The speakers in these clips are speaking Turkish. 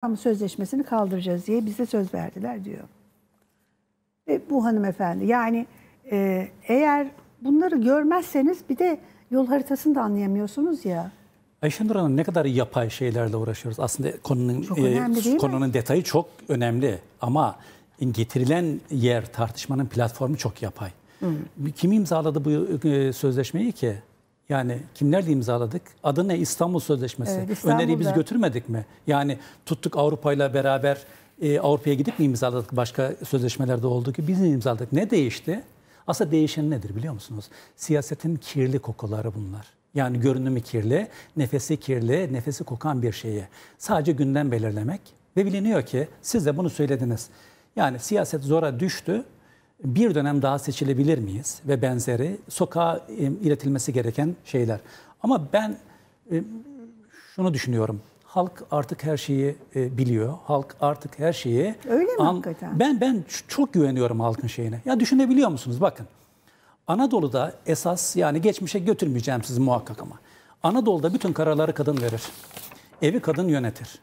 tam sözleşmesini kaldıracağız diye bize söz verdiler diyor. Ve bu hanımefendi yani e, eğer bunları görmezseniz bir de yol haritasını da anlayamıyorsunuz ya. Ayşenur Hanım ne kadar yapay şeylerle uğraşıyoruz. Aslında konunun e, konunun mi? detayı çok önemli ama getirilen yer tartışmanın platformu çok yapay. Hı. Hmm. Kim imzaladı bu e, sözleşmeyi ki? Yani kimlerle imzaladık? Adı ne? İstanbul Sözleşmesi. Evet, Öneriyi biz götürmedik mi? Yani tuttuk Avrupa'yla beraber e, Avrupa'ya gidip mi imzaladık? Başka sözleşmelerde oldu ki biz imzaladık. Ne değişti? Aslında değişen nedir biliyor musunuz? Siyasetin kirli kokuları bunlar. Yani görünümü kirli, nefesi kirli, nefesi kokan bir şeyi sadece günden belirlemek ve biliniyor ki siz de bunu söylediniz. Yani siyaset zora düştü bir dönem daha seçilebilir miyiz ve benzeri sokağa e, iletilmesi gereken şeyler. Ama ben e, şunu düşünüyorum. Halk artık her şeyi e, biliyor. Halk artık her şeyi Öyle mi an... hakikaten? Ben ben çok güveniyorum halkın şeyine. Ya düşünebiliyor musunuz bakın. Anadolu'da esas yani geçmişe götürmeyeceğim sizi muhakkak ama. Anadolu'da bütün kararları kadın verir. Evi kadın yönetir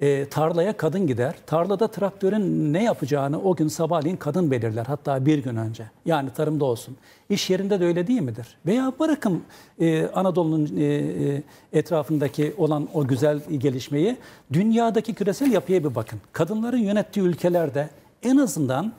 e, tarlaya kadın gider. Tarlada traktörün ne yapacağını o gün sabahleyin kadın belirler. Hatta bir gün önce. Yani tarımda olsun. İş yerinde de öyle değil midir? Veya bırakın e, Anadolu'nun e, e etrafındaki olan o güzel gelişmeyi. Dünyadaki küresel yapıya bir bakın. Kadınların yönettiği ülkelerde en azından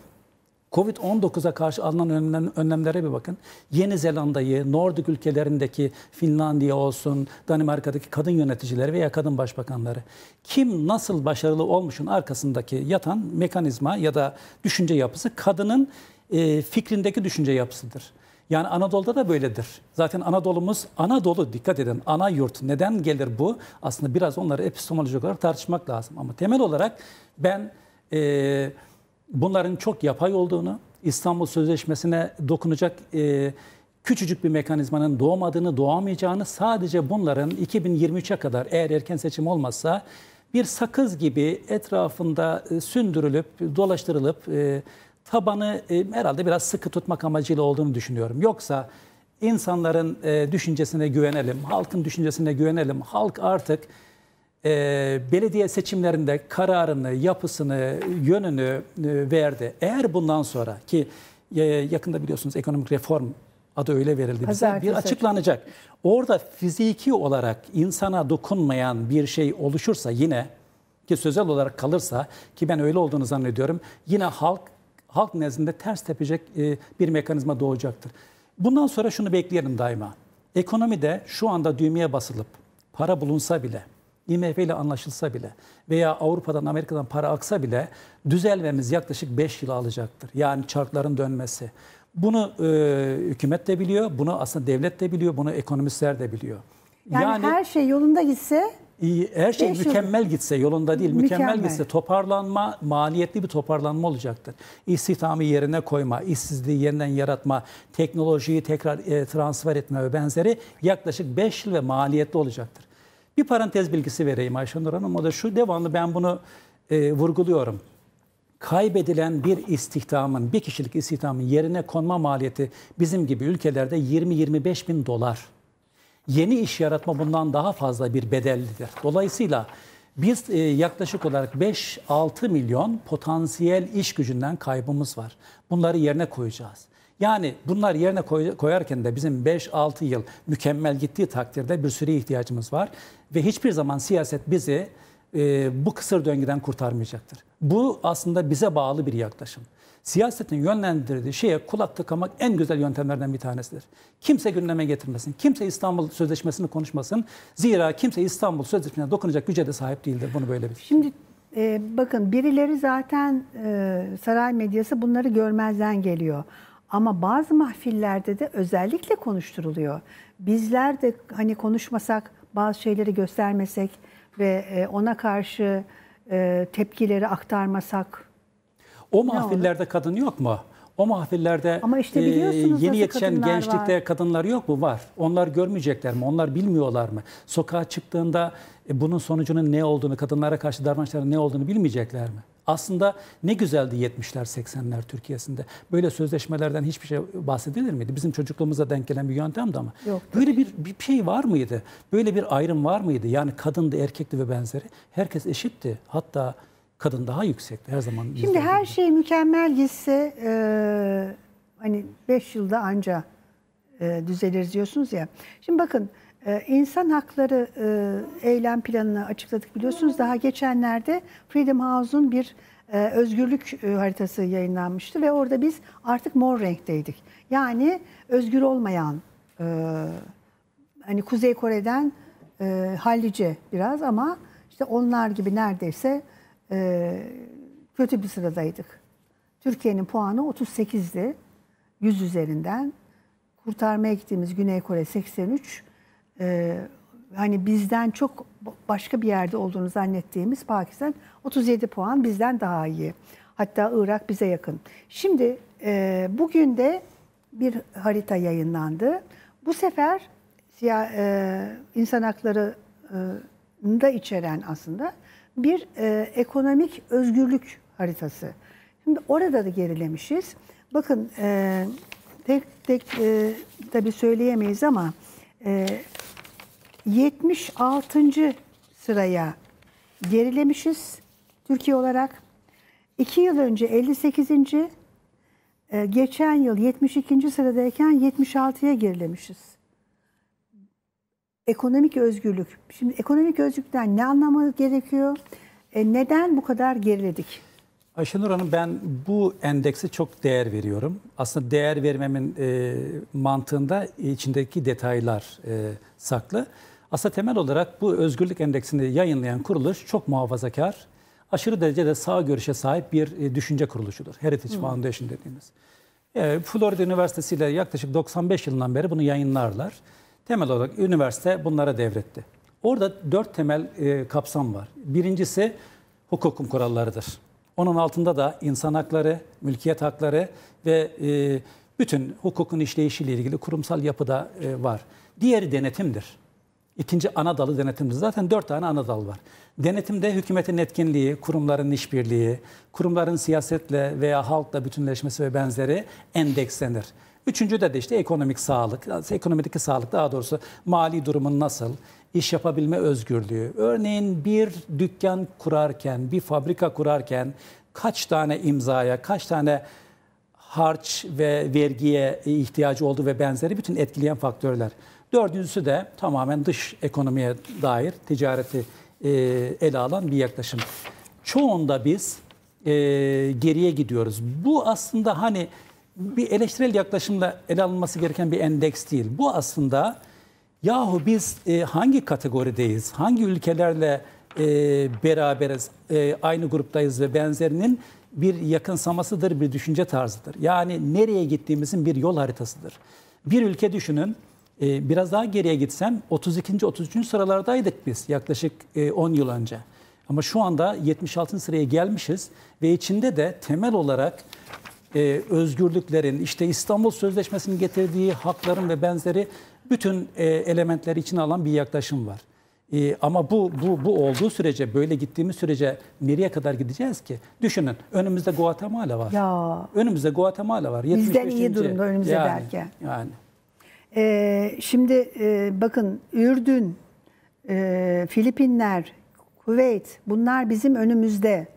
Covid-19'a karşı alınan önlemlere bir bakın. Yeni Zelanda'yı, Nordik ülkelerindeki Finlandiya olsun, Danimarka'daki kadın yöneticileri veya kadın başbakanları. Kim nasıl başarılı olmuşun arkasındaki yatan mekanizma ya da düşünce yapısı kadının e, fikrindeki düşünce yapısıdır. Yani Anadolu'da da böyledir. Zaten Anadolu'muz Anadolu dikkat edin ana yurt neden gelir bu? Aslında biraz onları epistemolojik olarak tartışmak lazım. Ama temel olarak ben e, bunların çok yapay olduğunu, İstanbul Sözleşmesi'ne dokunacak e, küçücük bir mekanizmanın doğmadığını, doğamayacağını sadece bunların 2023'e kadar eğer erken seçim olmazsa bir sakız gibi etrafında e, sündürülüp, dolaştırılıp e, tabanı e, herhalde biraz sıkı tutmak amacıyla olduğunu düşünüyorum. Yoksa insanların e, düşüncesine güvenelim, halkın düşüncesine güvenelim. Halk artık e, belediye seçimlerinde kararını, yapısını, yönünü e, verdi. Eğer bundan sonra ki e, yakında biliyorsunuz ekonomik reform adı öyle verildi bize bir açıklanacak. Orada fiziki olarak insana dokunmayan bir şey oluşursa yine ki sözel olarak kalırsa ki ben öyle olduğunu zannediyorum yine halk halk nezdinde ters tepecek e, bir mekanizma doğacaktır. Bundan sonra şunu bekleyelim daima. Ekonomide şu anda düğmeye basılıp para bulunsa bile IMF ile anlaşılsa bile veya Avrupa'dan Amerika'dan para aksa bile düzelmemiz yaklaşık 5 yıl alacaktır. Yani çarkların dönmesi. Bunu e, hükümet de biliyor, bunu aslında devlet de biliyor, bunu ekonomistler de biliyor. Yani, yani her şey yolunda gitse her şey mükemmel yıl. gitse yolunda değil, mükemmel, mükemmel gitse toparlanma maliyetli bir toparlanma olacaktır. İstihdamı yerine koyma, işsizliği yeniden yaratma, teknolojiyi tekrar e, transfer etme ve benzeri yaklaşık 5 yıl ve maliyetli olacaktır. Bir parantez bilgisi vereyim Ayşenur Hanım. O da şu devamlı ben bunu e, vurguluyorum. Kaybedilen bir istihdamın, bir kişilik istihdamın yerine konma maliyeti bizim gibi ülkelerde 20-25 bin dolar. Yeni iş yaratma bundan daha fazla bir bedellidir. Dolayısıyla biz e, yaklaşık olarak 5-6 milyon potansiyel iş gücünden kaybımız var. Bunları yerine koyacağız. Yani bunlar yerine koyarken de bizim 5-6 yıl mükemmel gittiği takdirde bir süreye ihtiyacımız var. Ve hiçbir zaman siyaset bizi e, bu kısır döngüden kurtarmayacaktır. Bu aslında bize bağlı bir yaklaşım. Siyasetin yönlendirdiği şeye kulak tıkamak en güzel yöntemlerden bir tanesidir. Kimse gündeme getirmesin, kimse İstanbul Sözleşmesi'ni konuşmasın. Zira kimse İstanbul Sözleşmesi'ne dokunacak güce de sahip değildir. Bunu böyle bir. Şimdi e, bakın birileri zaten e, saray medyası bunları görmezden geliyor. Ama bazı mahfillerde de özellikle konuşturuluyor. Bizler de hani konuşmasak, bazı şeyleri göstermesek ve e, ona karşı e, tepkileri aktarmasak. O mahfillerde kadın yok mu? O mahfillerde Ama işte e, yeni yetişen kadınlar gençlikte var. kadınlar yok mu? Var. Onlar görmeyecekler mi? Onlar bilmiyorlar mı? Sokağa çıktığında e, bunun sonucunun ne olduğunu, kadınlara karşı davranışların ne olduğunu bilmeyecekler mi? Aslında ne güzeldi 70'ler 80'ler Türkiye'sinde. Böyle sözleşmelerden hiçbir şey bahsedilir miydi? Bizim çocukluğumuza denk gelen bir yöndemdi ama. Yok. Böyle bir, bir şey var mıydı? Böyle bir ayrım var mıydı? Yani kadındı, erkekti ve benzeri. Herkes eşitti. Hatta kadın daha yüksekti her zaman. Şimdi izledim. her şey mükemmel gitse e, hani 5 yılda anca e, düzeliriz diyorsunuz ya. Şimdi bakın ee, insan hakları e, eylem planını açıkladık biliyorsunuz. Daha geçenlerde Freedom House'un bir e, özgürlük e, haritası yayınlanmıştı ve orada biz artık mor renkteydik. Yani özgür olmayan hani Kuzey Kore'den hallice biraz ama işte onlar gibi neredeyse kötü bir sıradaydık. Türkiye'nin puanı 38'di 100 üzerinden. Kurtarmaya gittiğimiz Güney Kore 83, e, hani bizden çok başka bir yerde olduğunu zannettiğimiz Pakistan 37 puan bizden daha iyi. Hatta Irak bize yakın. Şimdi e, bugün de bir harita yayınlandı. Bu sefer siya, e, insan hakları e, da içeren aslında bir e, ekonomik özgürlük haritası. Şimdi orada da gerilemişiz. Bakın e, tek tek e, tabii söyleyemeyiz ama 76. Ee, sıraya gerilemişiz Türkiye olarak. 2 yıl önce 58. E, geçen yıl 72. sıradayken 76'ya gerilemişiz. Ekonomik özgürlük. Şimdi ekonomik özgürlükten ne anlamamız gerekiyor? E, neden bu kadar geriledik? Ayşenur Hanım ben bu endekse çok değer veriyorum. Aslında değer vermemin e, mantığında içindeki detaylar e, saklı. Aslında temel olarak bu özgürlük endeksini yayınlayan kuruluş çok muhafazakar, aşırı derecede sağ görüşe sahip bir e, düşünce kuruluşudur. Heritage Hı. Hmm. Foundation dediğimiz. E, Florida Üniversitesi ile yaklaşık 95 yılından beri bunu yayınlarlar. Temel olarak üniversite bunlara devretti. Orada dört temel e, kapsam var. Birincisi hukukun kurallarıdır. Onun altında da insan hakları, mülkiyet hakları ve e, bütün hukukun işleyişiyle ilgili kurumsal yapıda e, var. Diğeri denetimdir. İkinci ana dalı denetimdir. Zaten dört tane ana dal var. Denetimde hükümetin etkinliği, kurumların işbirliği, kurumların siyasetle veya halkla bütünleşmesi ve benzeri endekslenir. Üçüncü de, de işte ekonomik sağlık, ekonomideki sağlık daha doğrusu mali durumun nasıl, iş yapabilme özgürlüğü. Örneğin bir dükkan kurarken, bir fabrika kurarken kaç tane imzaya, kaç tane harç ve vergiye ihtiyacı olduğu ve benzeri bütün etkileyen faktörler. Dördüncüsü de tamamen dış ekonomiye dair ticareti e, ele alan bir yaklaşım. Çoğunda biz e, geriye gidiyoruz. Bu aslında hani bir eleştirel yaklaşımla ele alınması gereken bir endeks değil. Bu aslında yahu biz e, hangi kategorideyiz, hangi ülkelerle e, beraberiz, e, aynı gruptayız ve benzerinin bir yakınsamasıdır, bir düşünce tarzıdır. Yani nereye gittiğimizin bir yol haritasıdır. Bir ülke düşünün, e, biraz daha geriye gitsem 32. 33. sıralardaydık biz yaklaşık e, 10 yıl önce. Ama şu anda 76. sıraya gelmişiz ve içinde de temel olarak e, özgürlüklerin, işte İstanbul Sözleşmesi'nin getirdiği hakların ve benzeri bütün e, elementleri içine alan bir yaklaşım var. E, ama bu, bu, bu olduğu sürece, böyle gittiğimiz sürece nereye kadar gideceğiz ki? Düşünün, önümüzde Guatemala var. Ya. Önümüzde Guatemala var. 75. Bizden iyi durumda önümüzde yani, belki. Yani. Ee, şimdi e, bakın Ürdün, e, Filipinler, Kuveyt bunlar bizim önümüzde.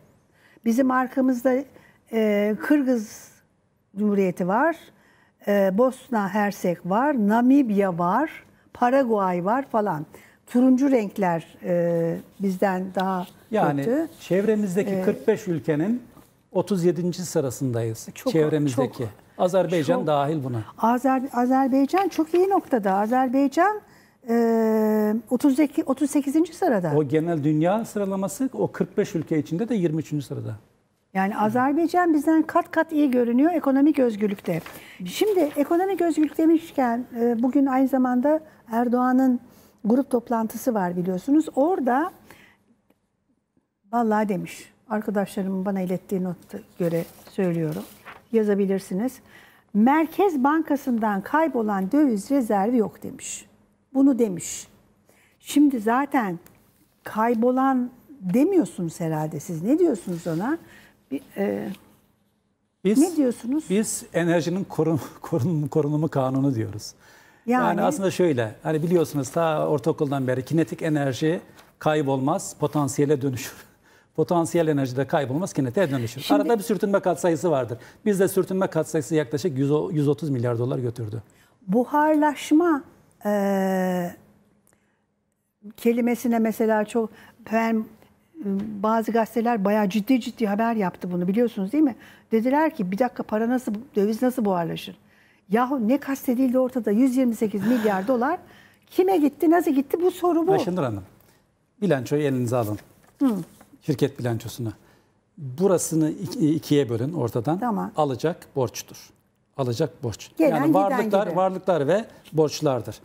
Bizim arkamızda e, Kırgız Cumhuriyeti var, e, Bosna Hersek var, Namibya var, Paraguay var falan. Turuncu renkler e, bizden daha yani kötü. Yani çevremizdeki ee, 45 ülkenin 37. sırasındayız. Çok, çevremizdeki. Çok, Azerbaycan çok, dahil buna. Azer, Azerbaycan çok iyi noktada. Azerbaycan e, 32 38. sırada. O genel dünya sıralaması o 45 ülke içinde de 23. sırada. Yani Hı. Azerbaycan bizden kat kat iyi görünüyor ekonomik özgürlükte. Şimdi ekonomik özgürlük demişken e, bugün aynı zamanda Erdoğan'ın grup toplantısı var biliyorsunuz. Orada vallahi demiş arkadaşlarımın bana ilettiği nota göre söylüyorum. Yazabilirsiniz. Merkez Bankası'ndan kaybolan döviz rezervi yok demiş. Bunu demiş. Şimdi zaten kaybolan demiyorsunuz herhalde siz. Ne diyorsunuz ona? e, biz, ne diyorsunuz? Biz enerjinin korun, korunumu, korunumu kanunu diyoruz. Yani, yani aslında şöyle, hani biliyorsunuz ta ortaokuldan beri kinetik enerji kaybolmaz, potansiyele dönüşür. Potansiyel enerji de kaybolmaz, kinetiğe dönüşür. Şimdi, Arada bir sürtünme katsayısı vardır. Bizde sürtünme katsayısı yaklaşık 100, 130 milyar dolar götürdü. Buharlaşma e, kelimesine mesela çok ben bazı gazeteler bayağı ciddi ciddi haber yaptı bunu biliyorsunuz değil mi? Dediler ki bir dakika para nasıl, döviz nasıl buharlaşır? Yahu ne kastedildi ortada 128 milyar dolar kime gitti nasıl gitti bu soru bu. Ayşenur Hanım bilançoyu elinize alın. Hı. Şirket bilançosunu. Burasını e, ikiye bölün ortadan. Tamam. Alacak borçtur. Alacak borç. Gelen, yani varlıklar giden. varlıklar ve borçlardır.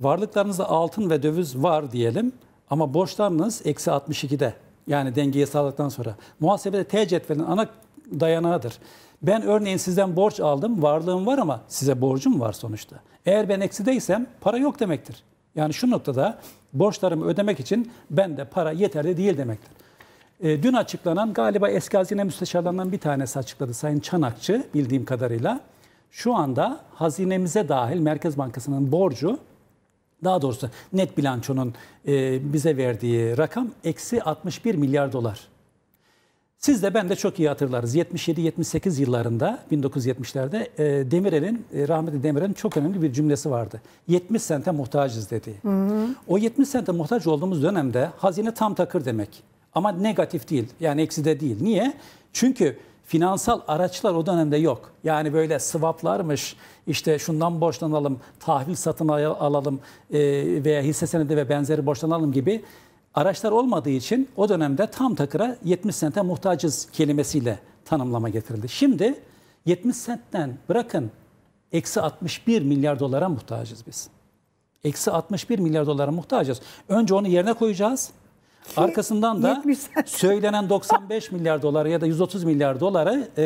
Varlıklarınızda altın ve döviz var diyelim ama borçlarınız eksi 62'de. Yani dengeyi sağladıktan sonra. Muhasebede T cetvelinin ana dayanağıdır. Ben örneğin sizden borç aldım, varlığım var ama size borcum var sonuçta. Eğer ben eksideysem para yok demektir. Yani şu noktada borçlarımı ödemek için bende para yeterli değil demektir. E, dün açıklanan galiba eski hazine müsteşarlarından bir tanesi açıkladı Sayın Çanakçı bildiğim kadarıyla. Şu anda hazinemize dahil Merkez Bankası'nın borcu daha doğrusu net bilançonun e, bize verdiği rakam eksi 61 milyar dolar. Siz de ben de çok iyi hatırlarız. 77-78 yıllarında 1970'lerde e, Demirel'in e, rahmetli Demirel'in çok önemli bir cümlesi vardı. 70 sente muhtacız dedi. Hı hı. O 70 sente muhtaç olduğumuz dönemde hazine tam takır demek. Ama negatif değil. Yani eksi de değil. Niye? Çünkü finansal araçlar o dönemde yok. Yani böyle swaplarmış, işte şundan borçlanalım, tahvil satın alalım e, veya hisse senedi ve benzeri borçlanalım gibi araçlar olmadığı için o dönemde tam takıra 70 sente muhtacız kelimesiyle tanımlama getirildi. Şimdi 70 sentten bırakın eksi 61 milyar dolara muhtacız biz. Eksi 61 milyar dolara muhtacız. Önce onu yerine koyacağız. Arkasından da söylenen 95 milyar doları ya da 130 milyar doları e,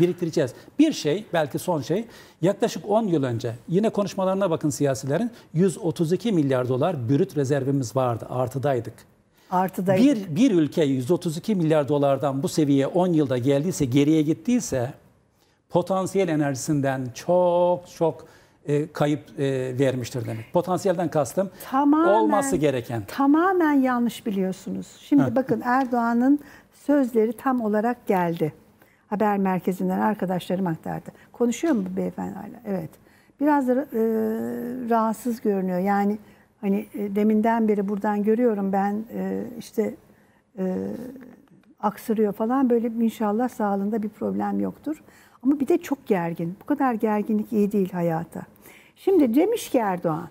biriktireceğiz. Bir şey, belki son şey, yaklaşık 10 yıl önce yine konuşmalarına bakın siyasilerin 132 milyar dolar bürüt rezervimiz vardı, artıdaydık. Artıdaydık. Bir, bir ülke 132 milyar dolardan bu seviyeye 10 yılda geldiyse, geriye gittiyse potansiyel enerjisinden çok çok e, kayıp e, vermiştir demek. Potansiyelden kastım tamamen, olması gereken. Tamamen yanlış biliyorsunuz. Şimdi bakın Erdoğan'ın sözleri tam olarak geldi. Haber merkezinden arkadaşlarım aktardı. Konuşuyor mu beyefendi hala? Evet. Biraz da e, rahatsız görünüyor. Yani hani e, deminden beri buradan görüyorum ben e, işte e, aksırıyor falan. Böyle inşallah sağlığında bir problem yoktur. Ama bir de çok gergin. Bu kadar gerginlik iyi değil hayata. Şimdi demiş ki Erdoğan,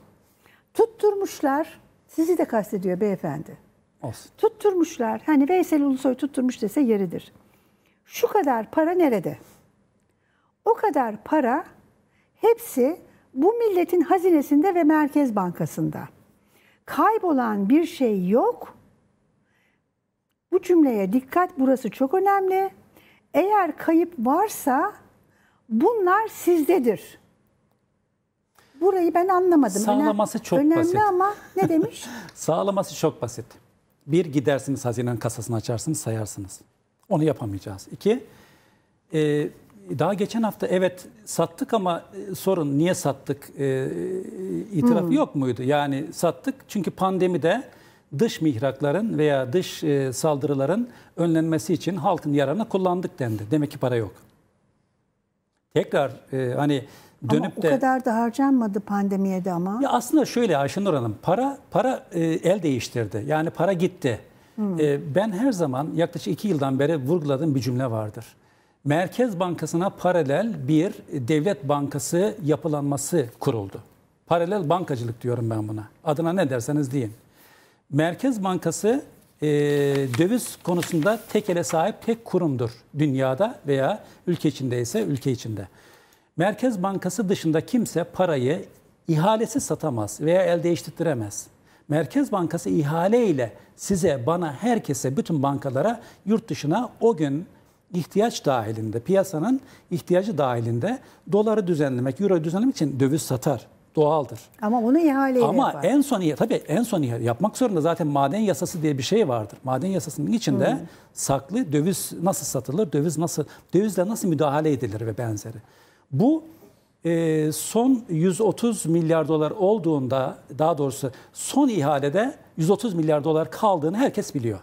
tutturmuşlar, sizi de kastediyor beyefendi. Olsun. Tutturmuşlar, hani Veysel Ulusoy tutturmuş dese yeridir. Şu kadar para nerede? O kadar para hepsi bu milletin hazinesinde ve Merkez Bankası'nda. Kaybolan bir şey yok. Bu cümleye dikkat burası çok önemli. Eğer kayıp varsa bunlar sizdedir burayı ben anlamadım. Sağlaması çok önemli basit. Önemli ama ne demiş? Sağlaması çok basit. Bir, gidersiniz hazinenin kasasını açarsınız, sayarsınız. Onu yapamayacağız. İki, e, daha geçen hafta evet sattık ama e, sorun niye sattık e, e, itirafı hmm. yok muydu? Yani sattık çünkü pandemide dış mihrakların veya dış e, saldırıların önlenmesi için halkın yararına kullandık dendi. Demek ki para yok tekrar e, hani dönüp ama de... o kadar da harcanmadı pandemiye de ama. Ya aslında şöyle Ayşenur Hanım, para para e, el değiştirdi. Yani para gitti. Hmm. E, ben her zaman yaklaşık iki yıldan beri vurguladığım bir cümle vardır. Merkez Bankası'na paralel bir devlet bankası yapılanması kuruldu. Paralel bankacılık diyorum ben buna. Adına ne derseniz deyin. Merkez Bankası e, döviz konusunda tek ele sahip tek kurumdur dünyada veya ülke içinde ise ülke içinde. Merkez Bankası dışında kimse parayı ihalesi satamaz veya el değiştiremez. Merkez Bankası ihale ile size, bana, herkese, bütün bankalara yurt dışına o gün ihtiyaç dahilinde, piyasanın ihtiyacı dahilinde doları düzenlemek, euro düzenlemek için döviz satar doğaldır. Ama onu ihale Ama en son ihale, tabii en son ihale yapmak zorunda zaten maden yasası diye bir şey vardır. Maden yasasının içinde hmm. saklı döviz nasıl satılır, döviz nasıl dövizle nasıl müdahale edilir ve benzeri. Bu e, son 130 milyar dolar olduğunda daha doğrusu son ihalede 130 milyar dolar kaldığını herkes biliyor.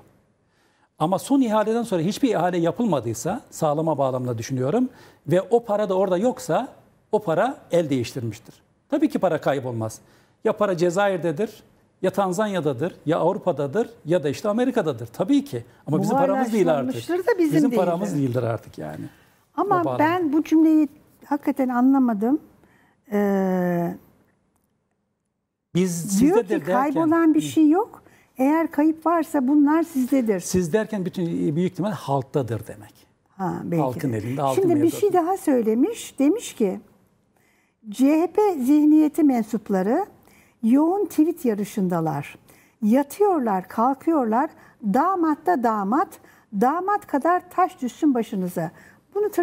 Ama son ihaleden sonra hiçbir ihale yapılmadıysa sağlama bağlamında düşünüyorum ve o para da orada yoksa o para el değiştirmiştir. Tabii ki para kaybolmaz. Ya para Cezayir'dedir, ya Tanzanya'dadır, ya Avrupa'dadır, ya da işte Amerika'dadır. Tabii ki. Ama bizim paramız değil artık. Da bizim bizim paramız değildir artık yani. Ama ben bu cümleyi hakikaten anlamadım. Ee, Biz diyor ki derken, kaybolan bir şey yok. Eğer kayıp varsa bunlar sizdedir. Siz derken bütün büyük ihtimal halktadır demek. Ha, belki Halkın de. elinde. Şimdi bir şey daha söylemiş. Demiş ki CHP zihniyeti mensupları yoğun tweet yarışındalar. Yatıyorlar, kalkıyorlar. Damat da damat, damat kadar taş düşsün başınıza. Bunu tırnak